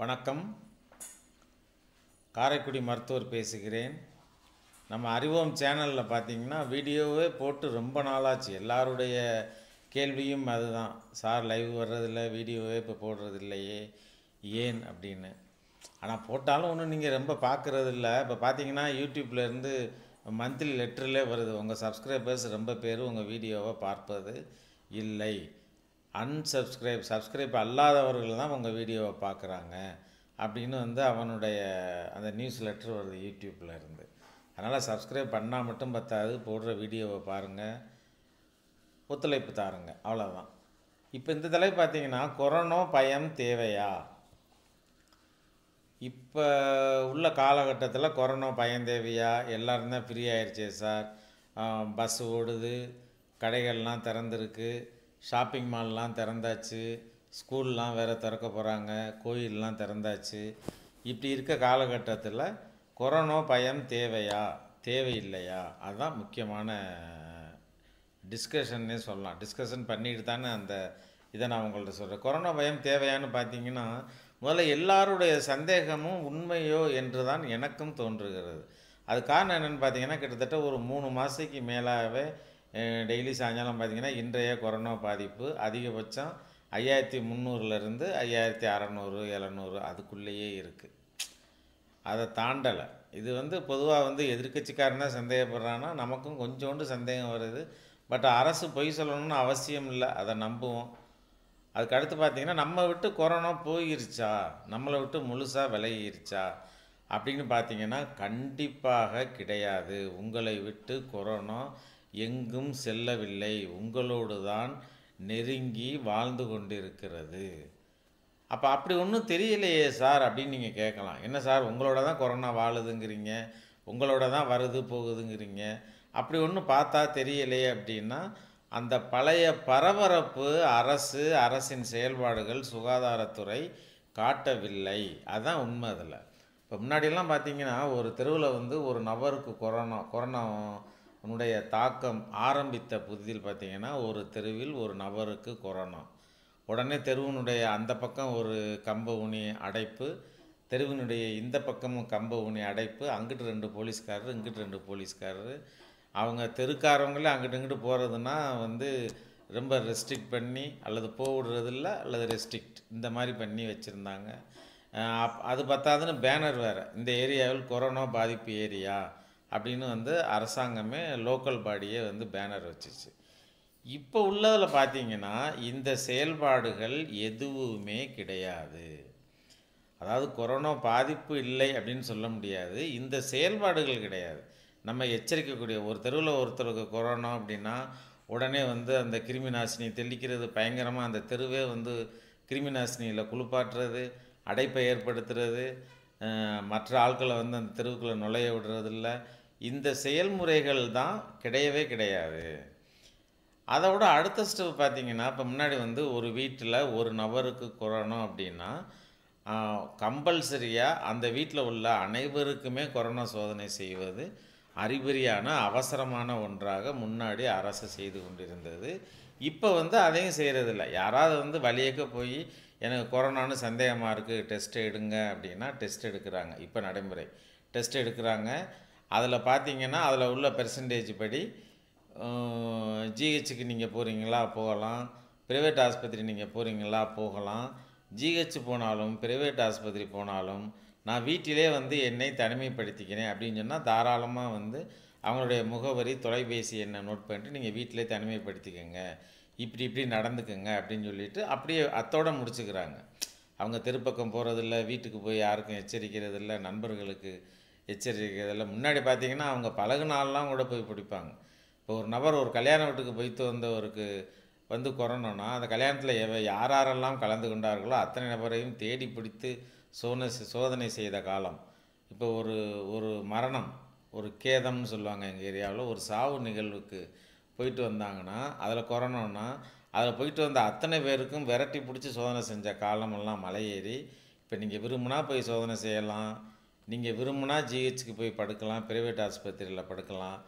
வணக்கம் காரைக்குடி மருத்துவர் பேசுகிறேன் நம்ம அறிவோம் சேனலில் பார்த்தீங்கன்னா வீடியோவே போட்டு ரொம்ப நாளாச்சு எல்லாருடைய கேள்வியும் அதுதான் சார் லைவ் வர்றதில்ல வீடியோவே இப்போ போடுறதில்லையே ஏன் அப்படின்னு ஆனால் போட்டாலும் ஒன்றும் நீங்கள் ரொம்ப பார்க்குறதில்ல இப்போ பார்த்தீங்கன்னா யூடியூப்லேருந்து மந்த்லி லெட்டர்லேயே வருது உங்கள் சப்ஸ்கிரைபர்ஸ் ரொம்ப பேர் உங்கள் வீடியோவை பார்ப்பது இல்லை அன்சப்ஸ்கிரைப் சப்ஸ்கிரைப் அல்லாதவர்கள் தான் உங்கள் வீடியோவை பார்க்குறாங்க அப்படின்னு வந்து அவனுடைய அந்த நியூஸ் லெட்ரு வருது யூடியூப்பில் இருந்து அதனால் சப்ஸ்கிரைப் பண்ணால் மட்டும் பத்தாது போடுற வீடியோவை பாருங்கள் ஒத்துழைப்பு தாருங்க அவ்வளோதான் இப்போ இந்த தலை பார்த்தீங்கன்னா கொரோனா பயம் தேவையா இப்போ உள்ள காலகட்டத்தில் கொரோனா பயம் தேவையா எல்லோரும் தான் ஃப்ரீ ஆயிடுச்சே சார் பஸ் ஓடுது கடைகள்லாம் திறந்துருக்கு ஷாப்பிங் மால்லாம் திறந்தாச்சு ஸ்கூல்லாம் வேறு திறக்க போகிறாங்க கோயிலெலாம் திறந்தாச்சு இப்படி இருக்க காலகட்டத்தில் கொரோனா பயம் தேவையா தேவையில்லையா அதுதான் முக்கியமான டிஸ்கஷன்னே சொல்லலாம் டிஸ்கஷன் பண்ணிட்டு தானே அந்த இதை நான் உங்கள்கிட்ட சொல்கிறேன் கொரோனா பயம் தேவையான்னு பார்த்தீங்கன்னா முதல்ல எல்லாருடைய சந்தேகமும் உண்மையோ என்று தான் எனக்கும் தோன்றுகிறது அது காரணம் என்னென்னு பார்த்தீங்கன்னா கிட்டத்தட்ட ஒரு மூணு மாதத்துக்கு மேலாகவே டெய்லி சாயங்காலம் பார்த்திங்கன்னா இன்றைய கொரோனா பாதிப்பு அதிகபட்சம் ஐயாயிரத்தி முந்நூறுலேருந்து ஐயாயிரத்தி அறநூறு எழுநூறு அதுக்குள்ளேயே இருக்குது அதை தாண்டலை இது வந்து பொதுவாக வந்து எதிர்கட்சிக்காரனா சந்தேகப்படுறான்னா நமக்கும் கொஞ்சோண்டு சந்தேகம் வருது பட் அரசு பொய் சொல்லணும்னு அவசியம் இல்லை அதை நம்புவோம் அதுக்கு அடுத்து பார்த்திங்கன்னா நம்ம விட்டு கொரோனா போயிருச்சா நம்மளை விட்டு முழுசாக விலகிருச்சா அப்படின்னு பார்த்திங்கன்னா கண்டிப்பாக கிடையாது உங்களை விட்டு கொரோனா எங்கும் செல்லவில்லை உங்களோடு தான் நெருங்கி வாழ்ந்து கொண்டிருக்கிறது அப்போ அப்படி ஒன்றும் தெரியலையே சார் அப்படின்னு நீங்கள் கேட்கலாம் என்ன சார் உங்களோட தான் கொரோனா வாழுதுங்கிறீங்க உங்களோட தான் வருது போகுதுங்கிறீங்க அப்படி ஒன்றும் பார்த்தா தெரியலையே அப்படின்னா அந்த பழைய பரபரப்பு அரசு அரசின் செயல்பாடுகள் சுகாதாரத்துறை காட்டவில்லை அதுதான் உண்மை அதில் இப்போ முன்னாடியெல்லாம் பார்த்தீங்கன்னா ஒரு தெருவில் வந்து ஒரு நபருக்கு கொரோனா கொரோனா உன்னுடைய தாக்கம் ஆரம்பித்த புதிதில் பார்த்திங்கன்னா ஒரு தெருவில் ஒரு நபருக்கு கொரோனா உடனே தெருவினுடைய அந்த பக்கம் ஒரு கம்ப ஊனி அடைப்பு தெருவினுடைய இந்த பக்கமும் கம்ப ஊனி அடைப்பு அங்கிட்டு ரெண்டு போலீஸ்காரர் இங்கிட்டு ரெண்டு போலீஸ்காரர் அவங்க தெருக்காரவங்களே அங்கிட்டு இங்கிட்டு போகிறதுனா வந்து ரொம்ப ரெஸ்ட்ரிக்ட் பண்ணி அல்லது போடுறதில்ல அல்லது ரெஸ்ட்ரிக்ட் இந்த மாதிரி பண்ணி வச்சுருந்தாங்க அது பார்த்தாதுன்னு பேனர் வேறு இந்த ஏரியாவில் கொரோனா பாதிப்பு ஏரியா அப்படின்னு வந்து அரசாங்கமே லோக்கல் பாடியே வந்து பேனர் வச்சிச்சு இப்போ உள்ளதில் பார்த்தீங்கன்னா இந்த செயல்பாடுகள் எதுவுமே கிடையாது அதாவது கொரோனா பாதிப்பு இல்லை அப்படின்னு சொல்ல முடியாது இந்த செயல்பாடுகள் கிடையாது நம்ம எச்சரிக்கக்கூடிய ஒரு தெருவில் ஒருத்தருக்கு கொரோனா அப்படின்னா உடனே வந்து அந்த கிருமி நாசினி தெளிக்கிறது பயங்கரமாக அந்த தெருவே வந்து கிருமி நாசினியில் குளிப்பாட்டுறது அடைப்பை ஏற்படுத்துறது மற்ற ஆட்களை வந்து அந்த தெருவுக்குள்ளே நுழைய விடுறதில்ல இந்த செயல்முறைகள் தான் கிடையவே கிடையாது அதை விட அடுத்த ஸ்டெப் பார்த்திங்கன்னா இப்போ முன்னாடி வந்து ஒரு வீட்டில் ஒரு நபருக்கு கொரோனா அப்படின்னா கம்பல்சரியாக அந்த வீட்டில் உள்ள அனைவருக்குமே கொரோனா சோதனை செய்வது அறிகுறியான அவசரமான ஒன்றாக முன்னாடி அரசு செய்து கொண்டிருந்தது இப்போ வந்து அதையும் செய்கிறதில்ல யாராவது வந்து வழியக்க போய் எனக்கு கொரோனான்னு சந்தேகமாக இருக்குது டெஸ்ட் எடுங்க அப்படின்னா டெஸ்ட் எடுக்கிறாங்க இப்போ நடைமுறை டெஸ்ட் எடுக்கிறாங்க அதில் பார்த்தீங்கன்னா அதில் உள்ள பெர்சன்டேஜ் படி ஜிஹெச்சுக்கு நீங்கள் போகிறீங்களா போகலாம் ப்ரைவேட் ஆஸ்பத்திரி நீங்கள் போகிறீங்களா போகலாம் ஜிஹெச் போனாலும் ப்ரைவேட் ஆஸ்பத்திரி போனாலும் நான் வீட்டிலே வந்து என்னை தனிமைப்படுத்திக்கிறேன் அப்படின்னு சொன்னால் தாராளமாக வந்து அவங்களுடைய முகவரி தொலைபேசி எண்ணை நோட் பண்ணிட்டு நீங்கள் வீட்டிலே தனிமைப்படுத்திக்கோங்க இப்படி இப்படி நடந்துக்குங்க அப்படின்னு சொல்லிட்டு அப்படியே அத்தோடு முடிச்சுக்கிறாங்க அவங்க தெருப்பக்கம் போகிறதில்ல வீட்டுக்கு போய் யாருக்கும் எச்சரிக்கிறதில்ல நண்பர்களுக்கு இதில் முன்னாடி பார்த்தீங்கன்னா அவங்க பழகு நாள்லாம் கூட போய் பிடிப்பாங்க இப்போ ஒரு நபர் ஒரு கல்யாண வீட்டுக்கு போய்த்து வந்தவருக்கு வந்து கொரோனோன்னா அந்த கல்யாணத்தில் எவ யாரெல்லாம் கலந்து கொண்டார்களோ அத்தனை நபரையும் தேடி பிடித்து சோதனை சோதனை செய்த காலம் இப்போ ஒரு ஒரு மரணம் ஒரு கேதம்னு சொல்லுவாங்க எங்கள் ஏரியாவில் ஒரு சாவு நிகழ்வுக்கு போயிட்டு வந்தாங்கன்னா அதில் கொரோனோன்னா அதில் போயிட்டு வந்த அத்தனை பேருக்கும் விரட்டி பிடிச்சி சோதனை செஞ்ச காலமெல்லாம் மலை ஏறி இப்போ நீங்கள் விரும்புனா போய் சோதனை செய்யலாம் நீங்கள் விரும்பினா ஜிஹெச்சுக்கு போய் படுக்கலாம் ப்ரைவேட் ஆஸ்பத்திரியில் படுக்கலாம்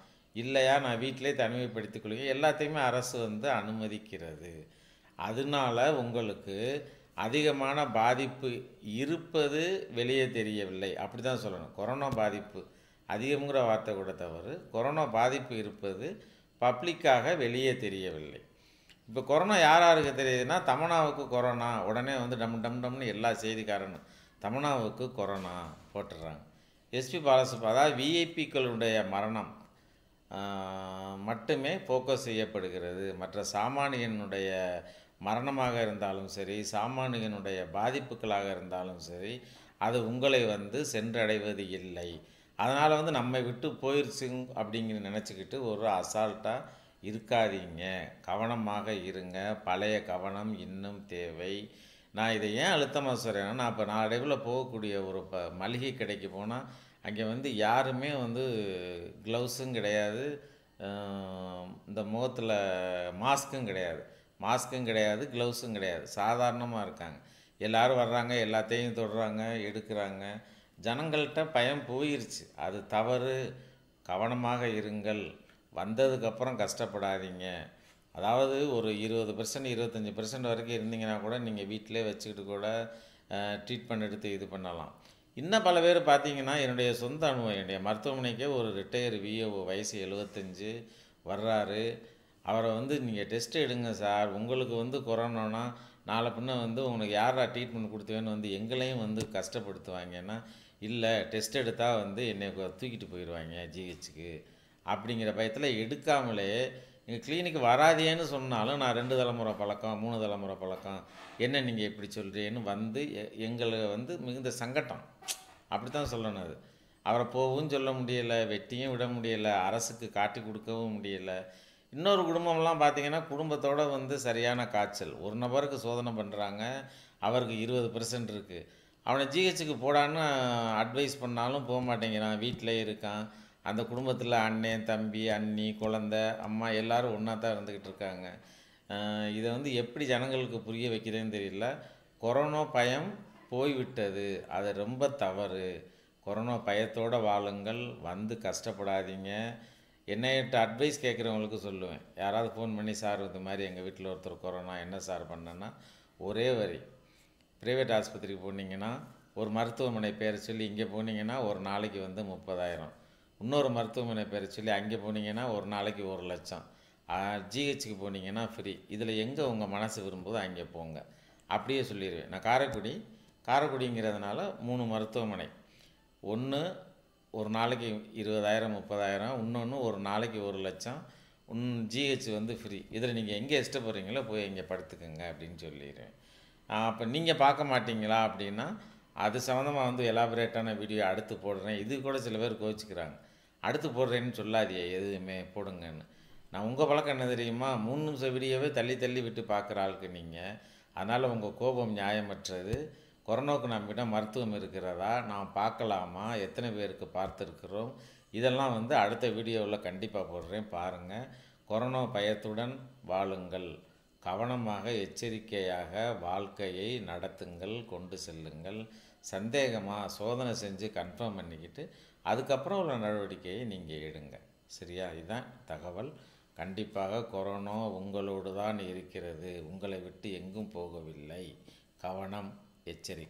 இல்லையா நான் வீட்டிலே தனிமைப்படுத்திக் கொள்கிறேன் எல்லாத்தையுமே அரசு வந்து அனுமதிக்கிறது அதனால் உங்களுக்கு அதிகமான பாதிப்பு இருப்பது வெளியே தெரியவில்லை அப்படி தான் சொல்லணும் கொரோனா பாதிப்பு அதிகம்ங்கிற வார்த்தை கூட தவறு கொரோனா பாதிப்பு இருப்பது பப்ளிக்காக வெளியே தெரியவில்லை இப்போ கொரோனா யார் யாருக்கு தெரியுதுன்னா தமனாவுக்கு கொரோனா உடனே வந்து டம் டம் டம்னு எல்லா செய்திக்காரனும் தமனாவுக்கு கொரோனா போட்டுடுறாங்க எஸ்பி பாலசுப்பா அதாவது விஐபிக்களுடைய மரணம் மட்டுமே ஃபோக்கஸ் செய்யப்படுகிறது மற்ற சாமானியனுடைய மரணமாக இருந்தாலும் சரி சாமானியனுடைய பாதிப்புகளாக இருந்தாலும் சரி அது உங்களை வந்து சென்றடைவது இல்லை அதனால் வந்து நம்மை விட்டு போயிடுச்சு அப்படிங்கிற நினச்சிக்கிட்டு ஒரு அசால்ட்டாக இருக்காதீங்க கவனமாக இருங்க பழைய கவனம் இன்னும் தேவை நான் இதை ஏன் அழுத்தமாக சொல்கிறேன்னா நான் இப்போ நாளடைவில் போகக்கூடிய ஒரு ப மளிகை கடைக்கு போனால் அங்கே வந்து யாருமே வந்து க்ளவுஸும் கிடையாது இந்த முகத்தில் மாஸ்க்கும் கிடையாது மாஸ்க்கும் கிடையாது க்ளவுஸும் கிடையாது சாதாரணமாக இருக்காங்க எல்லோரும் வர்றாங்க எல்லாத்தையும் தொடுறாங்க எடுக்கிறாங்க ஜனங்கள்கிட்ட பயம் போயிருச்சு அது தவறு கவனமாக இருங்கள் வந்ததுக்கப்புறம் கஷ்டப்படாதீங்க அதாவது ஒரு இருபது பெர்சன்ட் இருபத்தஞ்சி பெர்சன்ட் வரைக்கும் இருந்தீங்கன்னா கூட நீங்கள் வீட்டிலே வச்சுக்கிட்டு கூட ட்ரீட்மெண்ட் எடுத்து இது பண்ணலாம் இன்னும் பல பேர் பார்த்தீங்கன்னா என்னுடைய சொந்த அனுபவம் என்னுடைய மருத்துவமனைக்கே ஒரு ரிட்டையர் விஏஓ வயசு எழுபத்தஞ்சு வர்றாரு அவரை வந்து நீங்கள் டெஸ்ட் எடுங்க சார் உங்களுக்கு வந்து கொரோனானா நாளை பின்ன வந்து உங்களுக்கு யாரா ட்ரீட்மெண்ட் கொடுத்தவேன்னு வந்து எங்களையும் வந்து கஷ்டப்படுத்துவாங்கன்னா இல்லை டெஸ்ட் எடுத்தால் வந்து என்னை தூக்கிட்டு போயிடுவாங்க ஜிஹெச்சுக்கு அப்படிங்கிற பயத்தில் எடுக்காமலே நீங்கள் கிளினிக் வராதியேன்னு சொன்னாலும் நான் ரெண்டு தலைமுறை பழக்கம் மூணு தலைமுறை பழக்கம் என்ன நீங்கள் எப்படி சொல்கிறீன்னு வந்து எங்களை வந்து மிகுந்த சங்கட்டம் அப்படி தான் சொல்லணும் அது அவரை போகவும் சொல்ல முடியலை வெட்டியும் விட முடியலை அரசுக்கு காட்டி கொடுக்கவும் முடியலை இன்னொரு குடும்பம்லாம் பார்த்திங்கன்னா குடும்பத்தோடு வந்து சரியான காய்ச்சல் ஒரு நபருக்கு சோதனை பண்ணுறாங்க அவருக்கு இருபது பெர்சன்ட் இருக்குது அவனை ஜிஹெச்சுக்கு போடான்னு அட்வைஸ் பண்ணாலும் போக மாட்டேங்கிறான் வீட்டிலே இருக்கான் அந்த குடும்பத்தில் அண்ணன் தம்பி அண்ணி குழந்த அம்மா எல்லோரும் ஒன்றா தான் இருந்துக்கிட்டு இருக்காங்க இதை வந்து எப்படி ஜனங்களுக்கு புரிய வைக்கிறேன்னு தெரியல கொரோனா பயம் போய்விட்டது அது ரொம்ப தவறு கொரோனா பயத்தோடு வாழுங்கள் வந்து கஷ்டப்படாதீங்க என்னையிட்ட அட்வைஸ் கேட்குறவங்களுக்கு சொல்லுவேன் யாராவது ஃபோன் பண்ணி சார் இது மாதிரி எங்கள் வீட்டில் ஒருத்தர் கொரோனா என்ன சார் பண்ணேன்னா ஒரே வரி ப்ரைவேட் ஆஸ்பத்திரிக்கு போனீங்கன்னா ஒரு மருத்துவமனை பேர் சொல்லி இங்கே போனீங்கன்னா ஒரு நாளைக்கு வந்து முப்பதாயிரம் இன்னொரு மருத்துவமனை பேர் சொல்லி அங்கே போனீங்கன்னா ஒரு நாளைக்கு ஒரு லட்சம் ஜிஹெச்சுக்கு போனீங்கன்னா ஃப்ரீ இதில் எங்கே உங்கள் மனசு விரும்புதோ அங்கே போங்க அப்படியே சொல்லிடுவேன் நான் காரைக்குடி காரைக்குடிங்கிறதுனால மூணு மருத்துவமனை ஒன்று ஒரு நாளைக்கு இருபதாயிரம் முப்பதாயிரம் இன்னொன்று ஒரு நாளைக்கு ஒரு லட்சம் உன் ஜிஹெச் வந்து ஃப்ரீ இதில் நீங்கள் எங்கே இஷ்டப்படுறீங்களோ போய் இங்கே படுத்துக்கோங்க அப்படின்னு சொல்லிடுவேன் அப்போ நீங்கள் பார்க்க மாட்டீங்களா அப்படின்னா அது சம்மந்தமாக வந்து எலாபரேட்டான வீடியோ அடுத்து போடுறேன் இது கூட சில பேர் கோச்சிக்கிறாங்க அடுத்து போடுறேன்னு சொல்லாதியே எதுவுமே போடுங்கன்னு நான் உங்கள் பழக்கம் என்ன தெரியுமா மூணு நிமிஷம் வீடியோவே தள்ளி தள்ளி விட்டு பார்க்குற ஆளுக்கு நீங்கள் அதனால் உங்கள் கோபம் நியாயமற்றது கொரோனாவுக்கு நம்மிடம் மருத்துவம் இருக்கிறதா நாம் பார்க்கலாமா எத்தனை பேருக்கு பார்த்துருக்குறோம் இதெல்லாம் வந்து அடுத்த வீடியோவில் கண்டிப்பாக போடுறேன் பாருங்கள் கொரோனா பயத்துடன் வாழுங்கள் கவனமாக எச்சரிக்கையாக வாழ்க்கையை நடத்துங்கள் கொண்டு செல்லுங்கள் சந்தேகமாக சோதனை செஞ்சு கன்ஃபார்ம் பண்ணிக்கிட்டு அதுக்கப்புறம் உள்ள நடவடிக்கையை நீங்கள் எடுங்க சரியா இதுதான் தகவல் கண்டிப்பாக கொரோனா உங்களோடு தான் இருக்கிறது உங்களை விட்டு எங்கும் போகவில்லை கவனம் எச்சரிக்கை